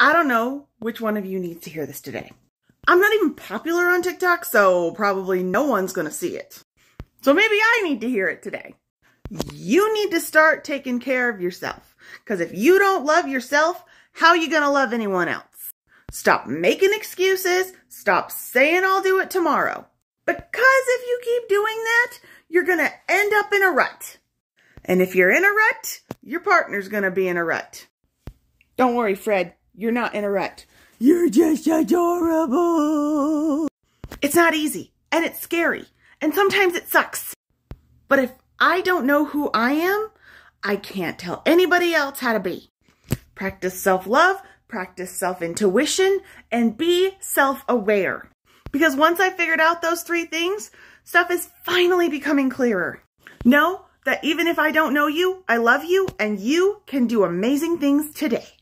I don't know which one of you needs to hear this today. I'm not even popular on TikTok, so probably no one's going to see it. So maybe I need to hear it today. You need to start taking care of yourself. Because if you don't love yourself, how are you going to love anyone else? Stop making excuses. Stop saying I'll do it tomorrow. Because if you keep doing that, you're going to end up in a rut. And if you're in a rut, your partner's going to be in a rut. Don't worry, Fred. You're not rut. You're just adorable. It's not easy and it's scary and sometimes it sucks. But if I don't know who I am, I can't tell anybody else how to be. Practice self-love, practice self-intuition, and be self-aware. Because once I figured out those three things, stuff is finally becoming clearer. Know that even if I don't know you, I love you, and you can do amazing things today.